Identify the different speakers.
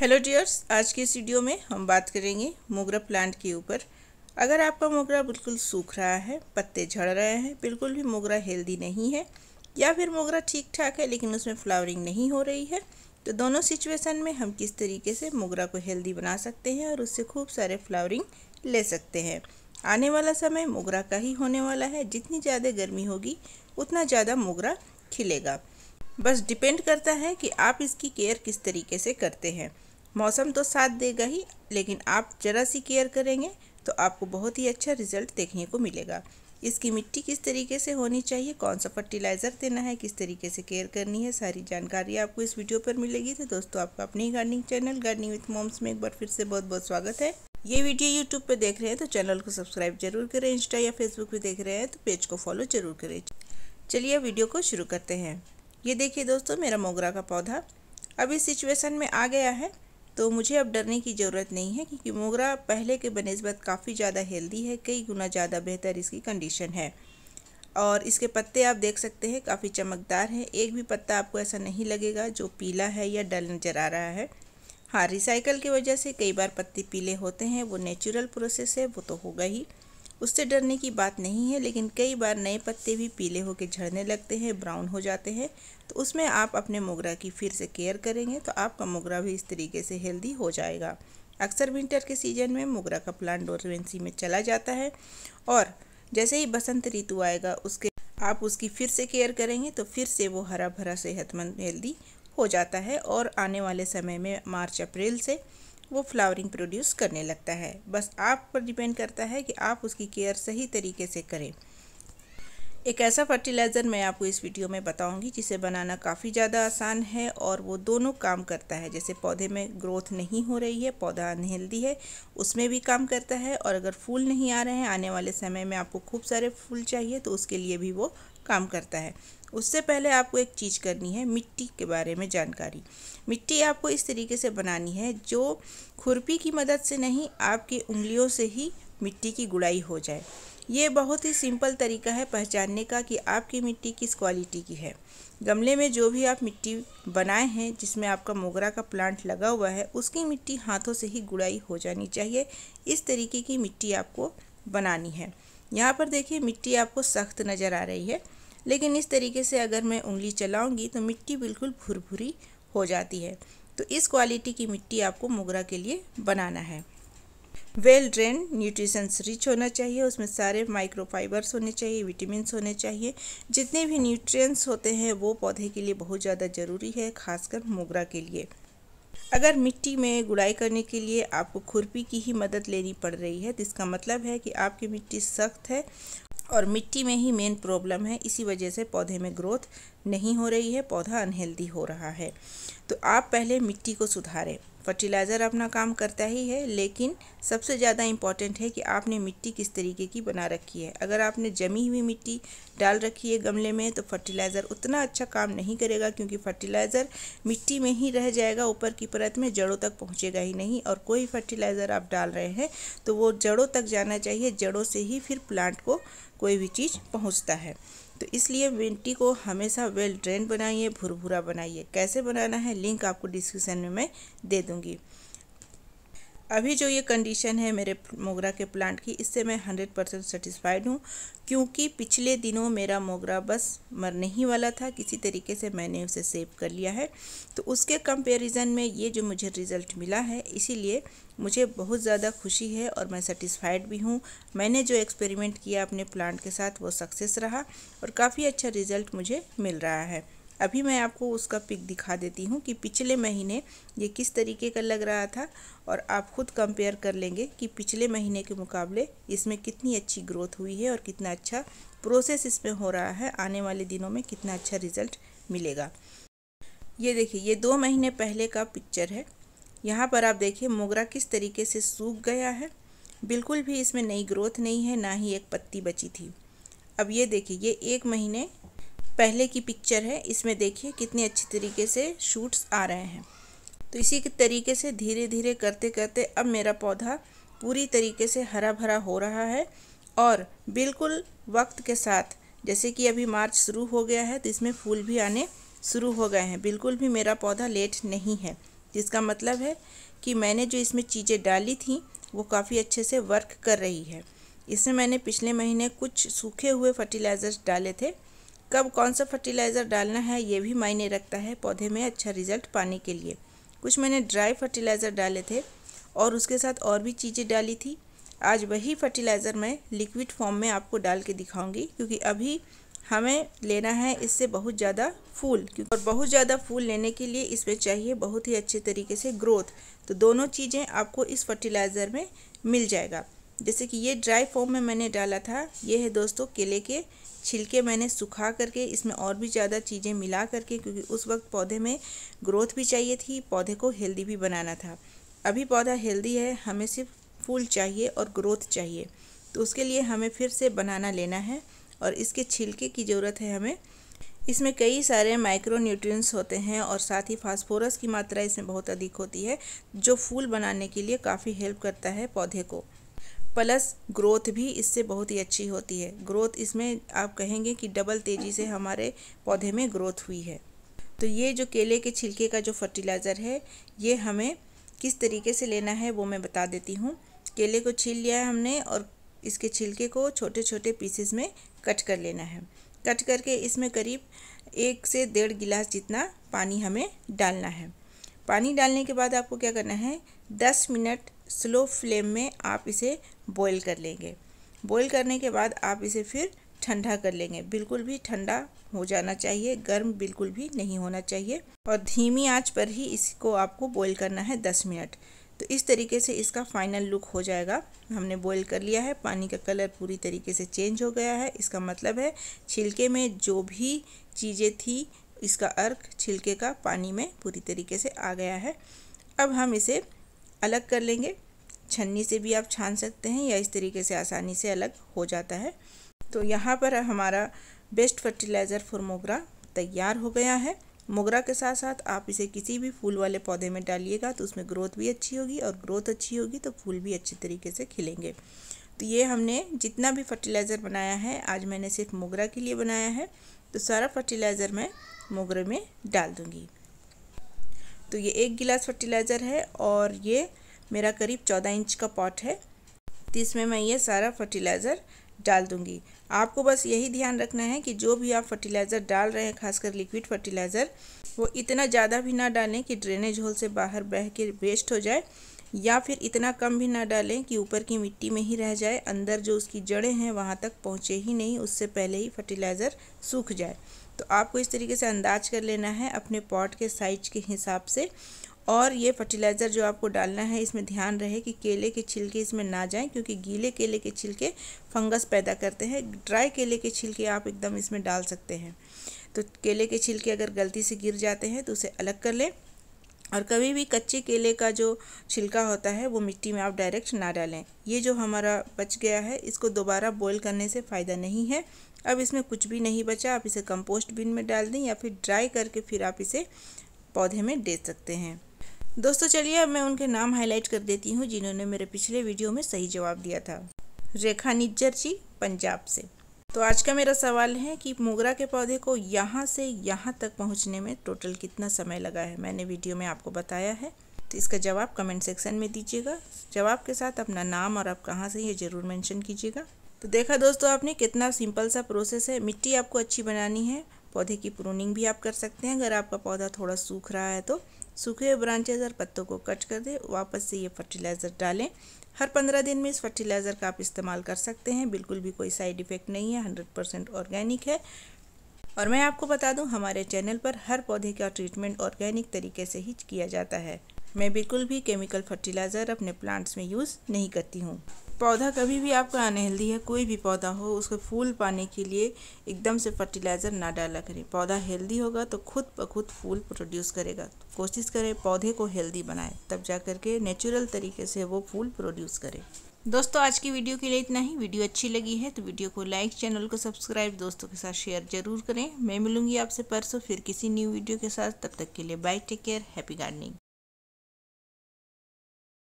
Speaker 1: hello dears आज के इस वीडियो में हम बात करेंगे मोगरा प्लांट के ऊपर अगर आपका मोगरा बिल्कुल सूख रहा है पत्ते झड़ रहे हैं बिल्कुल भी मोगरा हेल्दी नहीं है या फिर मोगरा ठीक ठाक है लेकिन उसमें फ्लावरिंग नहीं हो रही है तो दोनों सिचुएशन में हम किस तरीके से मोगरा को हेल्दी बना सकते हैं और उससे खूब सारे फ्लावरिंग ले सकते हैं आने वाला समय मोगरा का ही होने वाला है जितनी ज़्यादा गर्मी होगी उतना ज़्यादा मोगरा खिलेगा बस डिपेंड करता है कि आप इसकी केयर किस तरीके से करते हैं मौसम तो साथ देगा ही लेकिन आप ज़रा सी केयर करेंगे तो आपको बहुत ही अच्छा रिजल्ट देखने को मिलेगा इसकी मिट्टी किस तरीके से होनी चाहिए कौन सा फर्टिलाइज़र देना है किस तरीके से केयर करनी है सारी जानकारी आपको इस वीडियो पर मिलेगी तो दोस्तों आपका अपनी gardening channel gardening with moms में एक बार फिर से बहुत बहुत स्वागत है ये वीडियो यूट्यूब पर देख रहे हैं तो चैनल को सब्सक्राइब जरूर करें इंस्टा या फेसबुक पर देख रहे हैं तो पेज को फॉलो जरूर करें चलिए वीडियो को शुरू करते हैं ये देखिए दोस्तों मेरा मोगरा का पौधा अब इस सिचुएसन में आ गया है तो मुझे अब डरने की ज़रूरत नहीं है क्योंकि मोगरा पहले के बनस्बत काफ़ी ज़्यादा हेल्दी है कई गुना ज़्यादा बेहतर इसकी कंडीशन है और इसके पत्ते आप देख सकते हैं काफ़ी चमकदार हैं एक भी पत्ता आपको ऐसा नहीं लगेगा जो पीला है या डल नज़र आ रहा है हाँ रिसाइकल की वजह से कई बार पत्ते पीले होते हैं वो नेचुरल प्रोसेस है वो तो होगा ही उससे डरने की बात नहीं है लेकिन कई बार नए पत्ते भी पीले होकर झड़ने लगते हैं ब्राउन हो जाते हैं तो उसमें आप अपने मोगरा की फिर से केयर करेंगे तो आपका मोगरा भी इस तरीके से हेल्दी हो जाएगा अक्सर विंटर के सीजन में मोगरा का प्लांट डोरवेंसी में चला जाता है और जैसे ही बसंत ऋतु आएगा उसके आप उसकी फिर से केयर करेंगे तो फिर से वो हरा भरा सेहतमंद हेल्दी हो जाता है और आने वाले समय में मार्च अप्रैल से वो फ्लावरिंग प्रोड्यूस करने लगता है बस आप पर डिपेंड करता है कि आप उसकी केयर सही तरीके से करें एक ऐसा फर्टिलाइज़र मैं आपको इस वीडियो में बताऊंगी जिसे बनाना काफ़ी ज़्यादा आसान है और वो दोनों काम करता है जैसे पौधे में ग्रोथ नहीं हो रही है पौधा अनहेल्दी है उसमें भी काम करता है और अगर फूल नहीं आ रहे हैं आने वाले समय में आपको खूब सारे फूल चाहिए तो उसके लिए भी वो काम करता है उससे पहले आपको एक चीज़ करनी है मिट्टी के बारे में जानकारी मिट्टी आपको इस तरीके से बनानी है जो खुरपी की मदद से नहीं आपकी उंगलियों से ही मिट्टी की गुड़ाई हो जाए ये बहुत ही सिंपल तरीका है पहचानने का कि आपकी मिट्टी किस क्वालिटी की है गमले में जो भी आप मिट्टी बनाए हैं जिसमें आपका मोगरा का प्लांट लगा हुआ है उसकी मिट्टी हाथों से ही गुड़ाई हो जानी चाहिए इस तरीके की मिट्टी आपको बनानी है यहाँ पर देखिए मिट्टी आपको सख्त नज़र आ रही है लेकिन इस तरीके से अगर मैं उंगली चलाऊँगी तो मिट्टी बिल्कुल भुरभुरी हो जाती है तो इस क्वालिटी की मिट्टी आपको मोगरा के लिए बनाना है वेल ड्रेन न्यूट्रिशंस रिच होना चाहिए उसमें सारे माइक्रोफाइबर्स होने चाहिए विटामिनस होने चाहिए जितने भी न्यूट्रिएंट्स होते हैं वो पौधे के लिए बहुत ज़्यादा ज़रूरी है खासकर मोगरा के लिए अगर मिट्टी में गुड़ाई करने के लिए आपको खुरपी की ही मदद लेनी पड़ रही है तो इसका मतलब है कि आपकी मिट्टी सख्त है और मिट्टी में ही मेन प्रॉब्लम है इसी वजह से पौधे में ग्रोथ नहीं हो रही है पौधा अनहेल्दी हो रहा है तो आप पहले मिट्टी को सुधारें फर्टिलाइज़र अपना काम करता ही है लेकिन सबसे ज़्यादा इम्पॉर्टेंट है कि आपने मिट्टी किस तरीके की बना रखी है अगर आपने जमी हुई मिट्टी डाल रखी है गमले में तो फर्टिलाइज़र उतना अच्छा काम नहीं करेगा क्योंकि फर्टिलाइज़र मिट्टी में ही रह जाएगा ऊपर की परत में जड़ों तक पहुँचेगा ही नहीं और कोई फर्टिलाइज़र आप डाल रहे हैं तो वो जड़ों तक जाना चाहिए जड़ों से ही फिर प्लांट को कोई भी चीज़ पहुँचता है तो इसलिए मिट्टी को हमेशा वेल ड्रेन बनाइए भुरभुरा बनाइए कैसे बनाना है लिंक आपको डिस्क्रिप्शन में मैं दे दूँगी अभी जो ये कंडीशन है मेरे मोगरा के प्लांट की इससे मैं हंड्रेड परसेंट सेटिस्फाइड हूँ क्योंकि पिछले दिनों मेरा मोगरा बस मरने ही वाला था किसी तरीके से मैंने उसे सेव कर लिया है तो उसके कंपैरिजन में ये जो मुझे रिज़ल्ट मिला है इसीलिए मुझे बहुत ज़्यादा खुशी है और मैं सेटिस्फाइड भी हूँ मैंने जो एक्सपेरिमेंट किया अपने प्लांट के साथ वो सक्सेस रहा और काफ़ी अच्छा रिज़ल्ट मुझे मिल रहा है अभी मैं आपको उसका पिक दिखा देती हूँ कि पिछले महीने ये किस तरीके का लग रहा था और आप खुद कंपेयर कर लेंगे कि पिछले महीने के मुकाबले इसमें कितनी अच्छी ग्रोथ हुई है और कितना अच्छा प्रोसेस इसमें हो रहा है आने वाले दिनों में कितना अच्छा रिजल्ट मिलेगा ये देखिए ये दो महीने पहले का पिक्चर है यहाँ पर आप देखिए मोगरा किस तरीके से सूख गया है बिल्कुल भी इसमें नई ग्रोथ नहीं है ना ही एक पत्ती बची थी अब ये देखिए ये एक महीने पहले की पिक्चर है इसमें देखिए कितने अच्छी तरीके से शूट्स आ रहे हैं तो इसी के तरीके से धीरे धीरे करते करते अब मेरा पौधा पूरी तरीके से हरा भरा हो रहा है और बिल्कुल वक्त के साथ जैसे कि अभी मार्च शुरू हो गया है तो इसमें फूल भी आने शुरू हो गए हैं बिल्कुल भी मेरा पौधा लेट नहीं है जिसका मतलब है कि मैंने जो इसमें चीज़ें डाली थी वो काफ़ी अच्छे से वर्क कर रही है इसमें मैंने पिछले महीने कुछ सूखे हुए फर्टिलाइज़र्स डाले थे कब कौन सा फर्टिलाइज़र डालना है ये भी मायने रखता है पौधे में अच्छा रिजल्ट पाने के लिए कुछ मैंने ड्राई फर्टिलाइज़र डाले थे और उसके साथ और भी चीज़ें डाली थी आज वही फर्टिलाइज़र मैं लिक्विड फॉर्म में आपको डाल के दिखाऊंगी क्योंकि अभी हमें लेना है इससे बहुत ज़्यादा फूल और बहुत ज़्यादा फूल लेने के लिए इसमें चाहिए बहुत ही अच्छे तरीके से ग्रोथ तो दोनों चीज़ें आपको इस फर्टिलाइज़र में मिल जाएगा जैसे कि ये ड्राई फॉर्म में मैंने डाला था ये है दोस्तों केले के छिलके मैंने सुखा करके इसमें और भी ज़्यादा चीज़ें मिला करके क्योंकि उस वक्त पौधे में ग्रोथ भी चाहिए थी पौधे को हेल्दी भी बनाना था अभी पौधा हेल्दी है हमें सिर्फ फूल चाहिए और ग्रोथ चाहिए तो उसके लिए हमें फिर से बनाना लेना है और इसके छिलके की ज़रूरत है हमें इसमें कई सारे माइक्रो न्यूट्रिएंट्स होते हैं और साथ ही फास्फोरस की मात्रा इसमें बहुत अधिक होती है जो फूल बनाने के लिए काफ़ी हेल्प करता है पौधे को प्लस ग्रोथ भी इससे बहुत ही अच्छी होती है ग्रोथ इसमें आप कहेंगे कि डबल तेज़ी से हमारे पौधे में ग्रोथ हुई है तो ये जो केले के छिलके का जो फर्टिलाइज़र है ये हमें किस तरीके से लेना है वो मैं बता देती हूँ केले को छील लिया है हमने और इसके छिलके को छोटे छोटे पीसेस में कट कर लेना है कट करके इसमें करीब एक से डेढ़ गिलास जितना पानी हमें डालना है पानी डालने के बाद आपको क्या करना है दस मिनट स्लो फ्लेम में आप इसे बॉईल कर लेंगे बॉईल करने के बाद आप इसे फिर ठंडा कर लेंगे बिल्कुल भी ठंडा हो जाना चाहिए गर्म बिल्कुल भी नहीं होना चाहिए और धीमी आंच पर ही इसको आपको बॉईल करना है दस मिनट तो इस तरीके से इसका फाइनल लुक हो जाएगा हमने बॉईल कर लिया है पानी का कलर पूरी तरीके से चेंज हो गया है इसका मतलब है छिलके में जो भी चीज़ें थी इसका अर्क छिलके का पानी में पूरी तरीके से आ गया है अब हम इसे अलग कर लेंगे छन्नी से भी आप छान सकते हैं या इस तरीके से आसानी से अलग हो जाता है तो यहाँ पर हमारा बेस्ट फर्टिलाइज़र फॉर मोगरा तैयार हो गया है मोगरा के साथ साथ आप इसे किसी भी फूल वाले पौधे में डालिएगा तो उसमें ग्रोथ भी अच्छी होगी और ग्रोथ अच्छी होगी तो फूल भी अच्छे तरीके से खिलेंगे तो ये हमने जितना भी फर्टिलाइज़र बनाया है आज मैंने सिर्फ मोगरा के लिए बनाया है तो सारा फर्टिलाइज़र मैं मोगरे में डाल दूँगी तो ये एक गिलास फर्टिलाइज़र है और ये मेरा करीब चौदह इंच का पॉट है तो इसमें मैं ये सारा फर्टिलाइज़र डाल दूँगी आपको बस यही ध्यान रखना है कि जो भी आप फर्टिलाइज़र डाल रहे हैं खासकर लिक्विड फर्टिलाइज़र वो इतना ज़्यादा भी ना डालें कि ड्रेनेज होल से बाहर बह के वेस्ट हो जाए या फिर इतना कम भी ना डालें कि ऊपर की मिट्टी में ही रह जाए अंदर जो उसकी जड़ें हैं वहाँ तक पहुँचे ही नहीं उससे पहले ही फर्टिलाइज़र सूख जाए तो आपको इस तरीके से अंदाज कर लेना है अपने पॉट के साइज के हिसाब से और ये फर्टिलाइज़र जो आपको डालना है इसमें ध्यान रहे कि केले के छिलके इसमें ना जाएं क्योंकि गीले केले के छिलके फंगस पैदा करते हैं ड्राई केले के छिलके आप एकदम इसमें डाल सकते हैं तो केले के छिलके अगर गलती से गिर जाते हैं तो उसे अलग कर लें और कभी भी कच्चे केले का जो छिलका होता है वो मिट्टी में आप डायरेक्ट ना डालें ये जो हमारा बच गया है इसको दोबारा बॉयल करने से फ़ायदा नहीं है अब इसमें कुछ भी नहीं बचा आप इसे कंपोस्ट बिन में डाल दें या फिर ड्राई करके फिर आप इसे पौधे में दे सकते हैं दोस्तों चलिए अब मैं उनके नाम हाईलाइट कर देती हूँ जिन्होंने मेरे पिछले वीडियो में सही जवाब दिया था रेखा निज्जर जी पंजाब से तो आज का मेरा सवाल है कि मोगरा के पौधे को यहाँ से यहाँ तक पहुँचने में टोटल कितना समय लगा है मैंने वीडियो में आपको बताया है तो इसका जवाब कमेंट सेक्शन में दीजिएगा जवाब के साथ अपना नाम और आप कहाँ से ये ज़रूर मेंशन कीजिएगा तो देखा दोस्तों आपने कितना सिंपल सा प्रोसेस है मिट्टी आपको अच्छी बनानी है पौधे की प्रूनिंग भी आप कर सकते हैं अगर आपका पौधा थोड़ा सूख रहा है तो सूखे हुए ब्रांचेज और पत्तों को कट कर दें वापस से ये फर्टिलाइज़र डालें हर पंद्रह दिन में इस फर्टिलाइज़र का आप इस्तेमाल कर सकते हैं बिल्कुल भी कोई साइड इफ़ेक्ट नहीं है हंड्रेड परसेंट ऑर्गेनिक है और मैं आपको बता दूं हमारे चैनल पर हर पौधे का ट्रीटमेंट ऑर्गेनिक तरीके से ही किया जाता है मैं बिल्कुल भी केमिकल फर्टिलाइज़र अपने प्लांट्स में यूज़ नहीं करती हूँ पौधा कभी भी आपका अनहेल्दी है कोई भी पौधा हो उसको फूल पाने के लिए एकदम से फर्टिलाइज़र ना डाला करें पौधा हेल्दी होगा तो खुद ब खुद फूल प्रोड्यूस करेगा कोशिश करें पौधे को हेल्दी बनाए तब जा के नेचुरल तरीके से वो फूल प्रोड्यूस करें दोस्तों आज की वीडियो के लिए इतना ही वीडियो अच्छी लगी है तो वीडियो को लाइक चैनल को सब्सक्राइब दोस्तों के साथ शेयर जरूर करें मैं मिलूंगी आपसे परसों फिर किसी न्यू वीडियो के साथ तब तक के लिए bye take care happy gardening